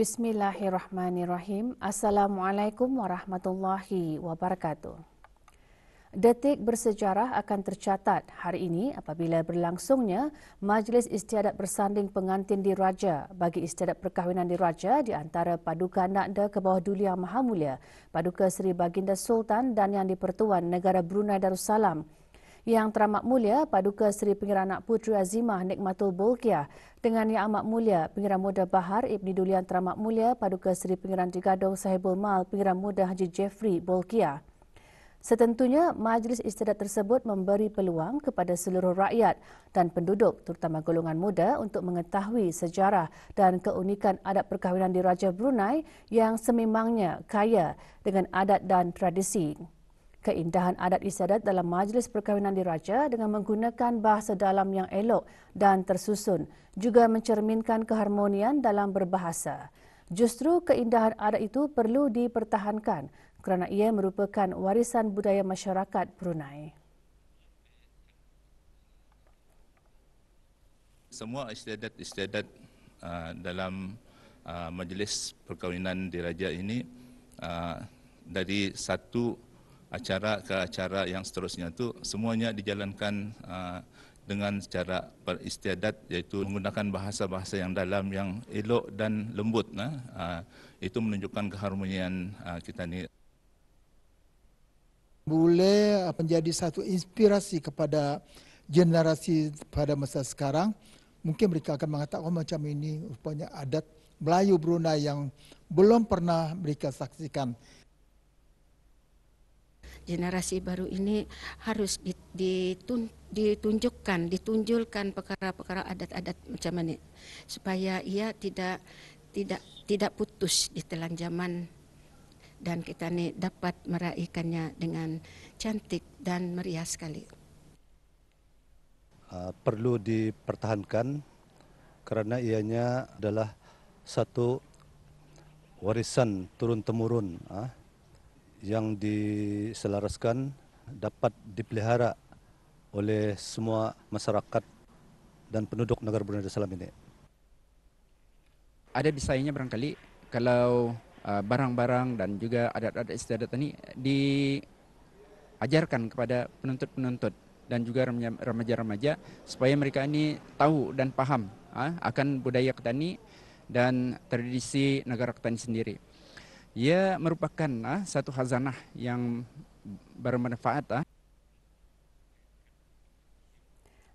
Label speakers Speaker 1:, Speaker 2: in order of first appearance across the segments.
Speaker 1: Bismillahirrahmanirrahim. Assalamualaikum warahmatullahi wabarakatuh. Detik bersejarah akan tercatat hari ini apabila berlangsungnya Majlis Istiadat Bersanding Pengantin di Raja bagi Istiadat Perkahwinan di Raja di antara Paduka Nakda ke bawah Duli Yang Maha Mulia, Paduka Seri Baginda Sultan dan Yang di-Pertuan Negara Brunei Darussalam yang Teramat Mulia Paduka Seri Pengiran Anak Putri Azimah Nikmatul Bolkia dengan Yang Amat Mulia Pengiran Muda Bahar Ibni Dulian Teramat Mulia Paduka Seri Pengiran Digadong Sahibul Mal Pengiran Muda Haji Jeffrey Bolkia. Setentunya, majlis istiadat tersebut memberi peluang kepada seluruh rakyat dan penduduk, terutama golongan muda, untuk mengetahui sejarah dan keunikan adat perkahwinan di Raja Brunei yang sememangnya kaya dengan adat dan tradisi keindahan adat istiadat dalam majlis perkahwinan diraja dengan menggunakan bahasa dalam yang elok dan tersusun juga mencerminkan keharmonian dalam berbahasa. Justru keindahan adat itu perlu dipertahankan kerana ia merupakan warisan budaya masyarakat Brunei.
Speaker 2: Semua istiadat-istiadat uh, dalam uh, majlis perkahwinan diraja ini uh, dari satu acara ke acara yang seterusnya itu semuanya dijalankan uh, dengan secara beristiadat yaitu menggunakan bahasa-bahasa yang dalam yang elok dan lembut nah uh, itu menunjukkan keharmonian uh, kita ni boleh menjadi satu inspirasi kepada generasi pada masa sekarang mungkin mereka akan mengatakan oh, macam ini rupanya adat Melayu Brunei yang belum pernah mereka saksikan
Speaker 1: generasi baru ini harus ditun, ditunjukkan, ditunjulkan perkara-perkara adat-adat macam ini supaya ia tidak tidak tidak putus di telan zaman dan kita ni dapat meraihkannya dengan cantik dan meriah sekali.
Speaker 3: Uh, perlu dipertahankan kerana ianya adalah satu warisan turun temurun. Uh. Ah yang diselaraskan dapat dipelihara oleh semua masyarakat dan penduduk negara Brunei Darussalam ini.
Speaker 2: Ada desainnya barangkali kalau uh, barang-barang dan juga adat-adat istiadat ini diajarkan kepada penuntut-penuntut dan juga remaja-remaja supaya mereka ini tahu dan paham uh, akan budaya ketani dan tradisi negara ketani sendiri ia merupakan uh, satu hazanah yang bermanfaat. Uh.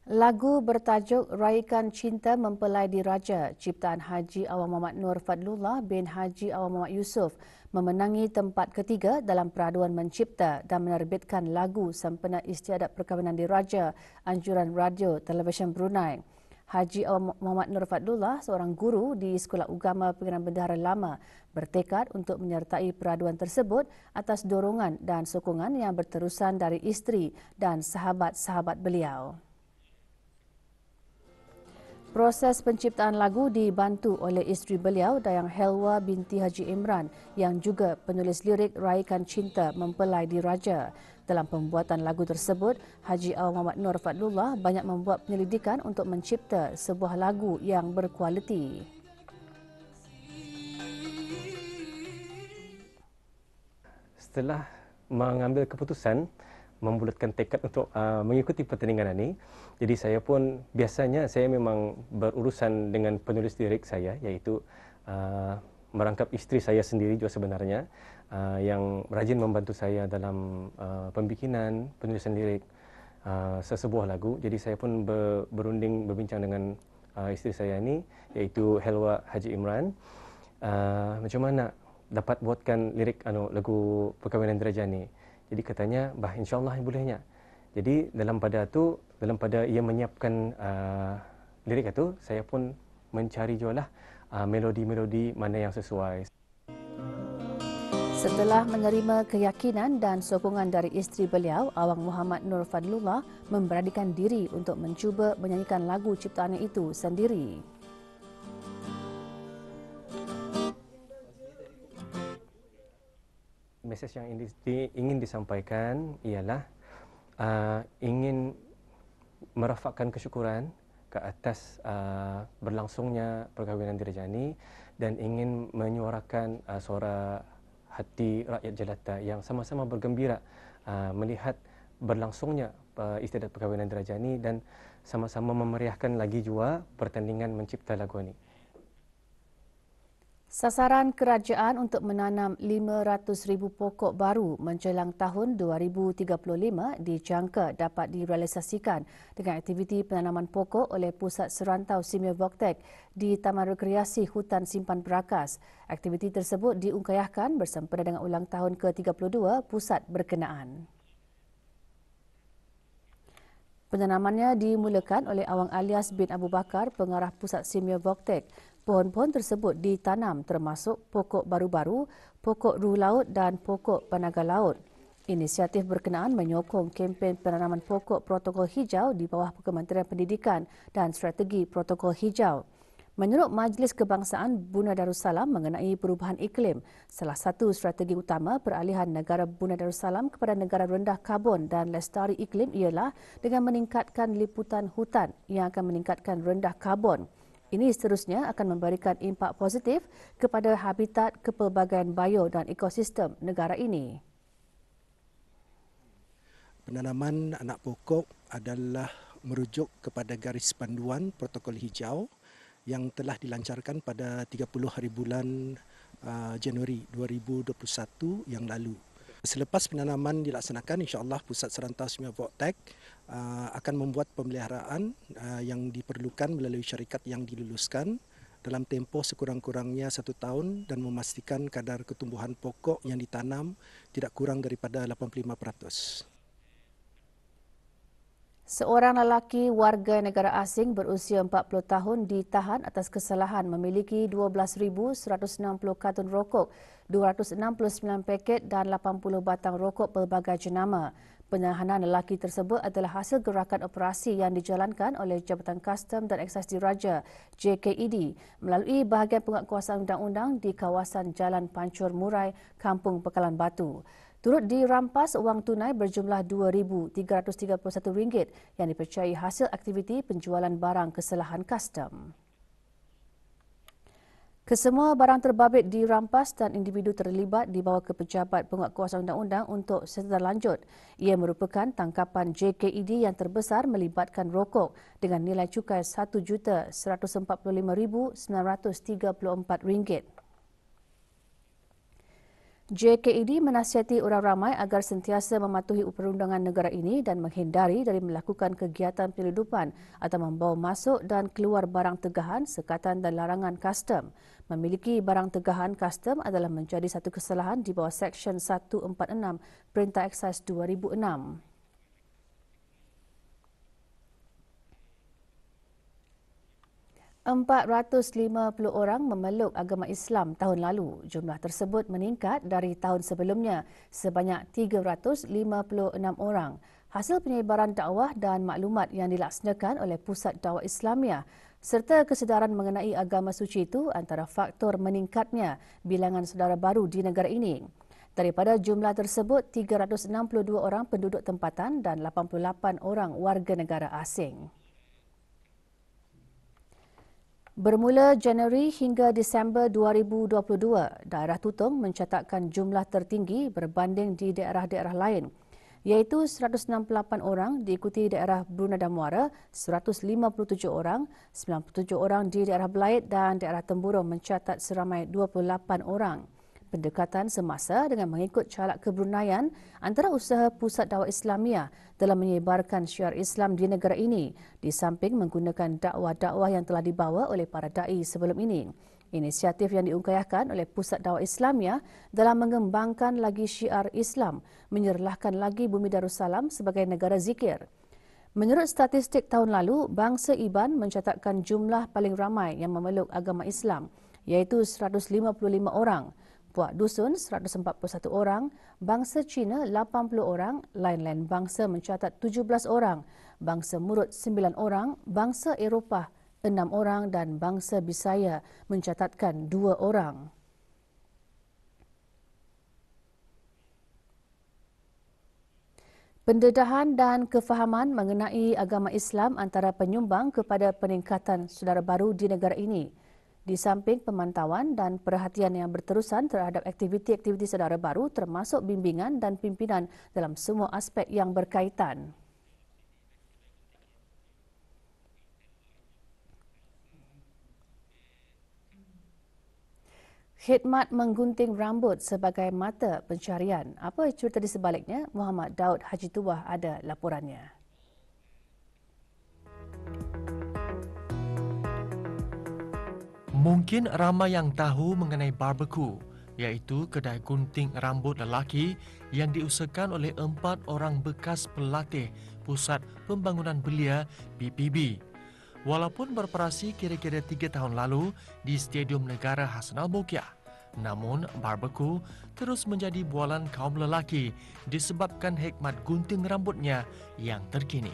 Speaker 1: Lagu bertajuk Raikan Cinta Mempelai Diraja ciptaan Haji Awang Muhammad Nur Fadlullah bin Haji Awang Muhammad Yusuf memenangi tempat ketiga dalam peraduan mencipta dan menerbitkan lagu sempena istiadat perkahwinan diraja anjuran radio televisyen Brunei. Haji Muhammad Nur Fadlullah, seorang guru di Sekolah Agama Pengiran Bendahara Lama, bertekad untuk menyertai peraduan tersebut atas dorongan dan sokongan yang berterusan dari isteri dan sahabat-sahabat beliau. Proses penciptaan lagu dibantu oleh isteri beliau Dayang Helwa binti Haji Imran yang juga penulis lirik Raikan Cinta Mempelai Diraja. Dalam pembuatan lagu tersebut, Haji Awang Muhammad Nur Fadlullah banyak membuat penyelidikan untuk mencipta sebuah lagu yang berkualiti.
Speaker 3: Setelah mengambil keputusan membulatkan tekad untuk uh, mengikuti pertandingan ini. Jadi saya pun biasanya saya memang berurusan dengan penulis lirik saya iaitu uh, merangkap isteri saya sendiri juga sebenarnya uh, yang rajin membantu saya dalam uh, pembikinan penulisan lirik uh, sesebuah lagu. Jadi saya pun ber, berunding berbincang dengan uh, isteri saya ini iaitu Helwa Haji Imran. Uh, macam mana dapat buatkan lirik anu lagu perkahwinan derajat ini? Jadi katanya, bah insyaAllah bolehnya. Jadi dalam pada tu, dalam pada ia menyiapkan uh, lirik itu, saya pun mencari jualah uh, melodi-melodi mana yang sesuai.
Speaker 1: Setelah menerima keyakinan dan sokongan dari isteri beliau, Awang Muhammad Nur Fadlullah memberanikan diri untuk mencuba menyanyikan lagu ciptaannya itu sendiri.
Speaker 3: mesej yang ingin disampaikan ialah uh, ingin merafakkan kesyukuran ke atas uh, berlangsungnya perkahwinan dirjani dan ingin menyuarakan uh, suara hati rakyat jelata yang sama-sama bergembira uh, melihat berlangsungnya uh, istiadat perkahwinan dirjani dan sama-sama memeriahkan lagi juga pertandingan mencipta lagu ini.
Speaker 1: Sasaran kerajaan untuk menanam 500,000 pokok baru menjelang tahun 2035 dijangka dapat direalisasikan dengan aktiviti penanaman pokok oleh Pusat Serantau Simia Voktek di Taman Rekreasi Hutan Simpan Perakas. Aktiviti tersebut diungkayahkan bersempena dengan ulang tahun ke-32 Pusat Berkenaan. Penanamannya dimulakan oleh Awang Alias bin Abu Bakar, pengarah Pusat Simia Voktek. Pohon-pohon tersebut ditanam termasuk pokok baru-baru, pokok ruh laut dan pokok penaga laut. Inisiatif berkenaan menyokong kempen penanaman pokok protokol hijau di bawah Kementerian Pendidikan dan Strategi Protokol Hijau. Menurut Majlis Kebangsaan Buna Darussalam mengenai perubahan iklim, salah satu strategi utama peralihan negara Buna Darussalam kepada negara rendah karbon dan lestari iklim ialah dengan meningkatkan liputan hutan yang akan meningkatkan rendah karbon. Ini seterusnya akan memberikan impak positif kepada habitat kepelbagaian bio dan ekosistem negara ini.
Speaker 2: Penanaman anak pokok adalah merujuk kepada garis panduan protokol hijau yang telah dilancarkan pada 30 hari bulan uh, Januari 2021 yang lalu. Selepas penanaman dilaksanakan, insyaAllah Pusat Serantau Semua Voktek uh, akan membuat pemeliharaan uh, yang diperlukan melalui syarikat yang diluluskan dalam tempoh sekurang-kurangnya satu tahun dan memastikan kadar ketumbuhan pokok yang ditanam tidak kurang daripada 85%.
Speaker 1: Seorang lelaki warga negara asing berusia 40 tahun ditahan atas kesalahan memiliki 12,160 katun rokok, 269 paket dan 80 batang rokok pelbagai jenama. Penahanan lelaki tersebut adalah hasil gerakan operasi yang dijalankan oleh Jabatan Custom dan Excise Diraja JKED melalui bahagian penguatkuasaan undang-undang di kawasan Jalan Pancur Murai, Kampung Pekalan Batu. Turut dirampas wang tunai berjumlah RM2,331 yang dipercayai hasil aktiviti penjualan barang kesalahan custom. Kesemua barang terbabit dirampas dan individu terlibat dibawa ke Pejabat Penguatkuasaan Undang-Undang untuk setelah lanjut. Ia merupakan tangkapan JKED yang terbesar melibatkan rokok dengan nilai cukai RM1,145,934. JKED menasihati orang ramai agar sentiasa mematuhi perundangan negara ini dan menghindari dari melakukan kegiatan penyeludupan atau membawa masuk dan keluar barang tegahan, sekatan dan larangan custom. Memiliki barang tegahan custom adalah menjadi satu kesalahan di bawah Seksyen 146 Perintah Eksais 2006. 450 orang memeluk agama Islam tahun lalu. Jumlah tersebut meningkat dari tahun sebelumnya sebanyak 356 orang. Hasil penyebaran dakwah dan maklumat yang dilaksanakan oleh Pusat Dakwah Islamiah serta kesedaran mengenai agama suci itu antara faktor meningkatnya bilangan saudara baru di negara ini. Daripada jumlah tersebut, 362 orang penduduk tempatan dan 88 orang warga negara asing. Bermula Januari hingga Disember 2022, daerah Tutong mencatatkan jumlah tertinggi berbanding di daerah-daerah lain, iaitu 168 orang diikuti daerah Brunei Damuara, 157 orang, 97 orang di daerah Belait dan daerah Temburong mencatat seramai 28 orang pendekatan semasa dengan mengikut calak kebrunaian antara usaha Pusat Dakwah Islamia dalam menyebarkan syiar Islam di negara ini di samping menggunakan dakwah-dakwah yang telah dibawa oleh para da'i sebelum ini. Inisiatif yang diungkayakan oleh Pusat Dakwah Islamia dalam mengembangkan lagi syiar Islam menyerlahkan lagi Bumi Darussalam sebagai negara zikir. Menurut statistik tahun lalu, bangsa Iban mencatatkan jumlah paling ramai yang memeluk agama Islam iaitu 155 orang. Buat Dusun 141 orang, bangsa Cina 80 orang, lain-lain bangsa mencatat 17 orang, bangsa Murut 9 orang, bangsa Eropah 6 orang dan bangsa Bisaya mencatatkan 2 orang. Pendedahan dan kefahaman mengenai agama Islam antara penyumbang kepada peningkatan saudara baru di negara ini. Di samping pemantauan dan perhatian yang berterusan terhadap aktiviti-aktiviti saudara baru termasuk bimbingan dan pimpinan dalam semua aspek yang berkaitan. Khidmat menggunting rambut sebagai mata pencarian. Apa cerita di sebaliknya? Muhammad Daud Haji Tuah ada laporannya.
Speaker 2: Mungkin ramai yang tahu mengenai barbecue, iaitu kedai gunting rambut lelaki yang diusahakan oleh empat orang bekas pelatih Pusat Pembangunan Belia PPB. Walaupun beroperasi kira-kira tiga tahun lalu di Stadium Negara Hasanal Bukiah, namun barbeku terus menjadi bualan kaum lelaki disebabkan hikmat gunting rambutnya yang terkini.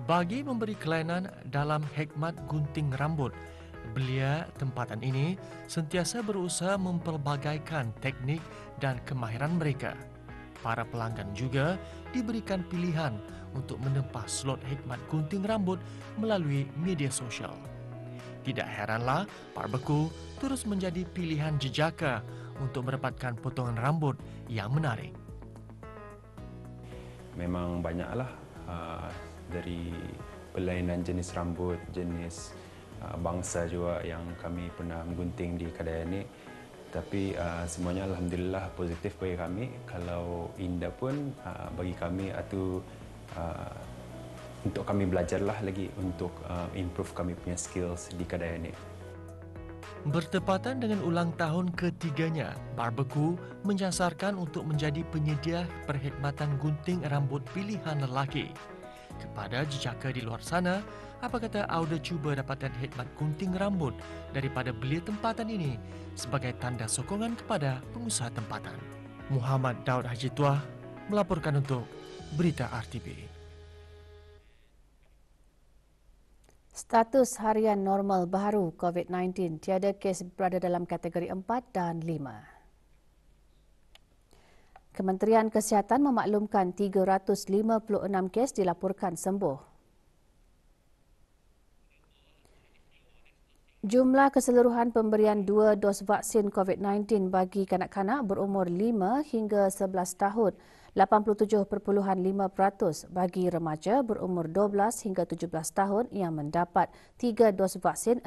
Speaker 2: Bagi memberi kelainan dalam hikmat gunting rambut, belia tempatan ini sentiasa berusaha memperbagaikan teknik dan kemahiran mereka. Para pelanggan juga diberikan pilihan untuk menempah slot hikmat gunting rambut melalui media sosial. Tidak heranlah, parbeku terus menjadi pilihan jejaka untuk merepatkan potongan rambut yang menarik.
Speaker 3: Memang banyaklah ah, dari pelainan jenis rambut, jenis uh, bangsa juga yang kami pernah menggunting di kedai ini. Tapi uh, semuanya alhamdulillah positif bagi kami. Kalau Inda pun uh, bagi kami atau untuk kami belajarlah lagi untuk improve kami punya skills di kedai ini.
Speaker 2: Bertepatan dengan ulang tahun ketiganya, Barbeku menyasarkan untuk menjadi penyedia perkhidmatan gunting rambut pilihan lelaki. Kepada jejaka di luar sana, apa kata Auda cuba dapatkan khidmat gunting rambut daripada belia tempatan ini sebagai tanda sokongan kepada pengusaha tempatan. Muhammad Daud Haji Tuah melaporkan untuk Berita RTB.
Speaker 1: Status harian normal baru COVID-19 tiada kes berada dalam kategori 4 dan 5. Kementerian Kesihatan memaklumkan 356 kes dilaporkan sembuh. Jumlah keseluruhan pemberian dua dos vaksin COVID-19 bagi kanak-kanak berumur 5 hingga 11 tahun 87.5% bagi remaja berumur 12 hingga 17 tahun yang mendapat 3 dos vaksin 62.6%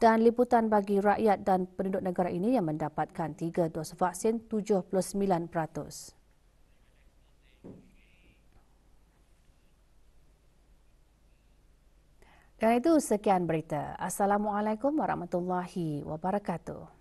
Speaker 1: dan liputan bagi rakyat dan penduduk negara ini yang mendapatkan 3 dos vaksin 79%. Dan itu sekian berita. Assalamualaikum warahmatullahi wabarakatuh.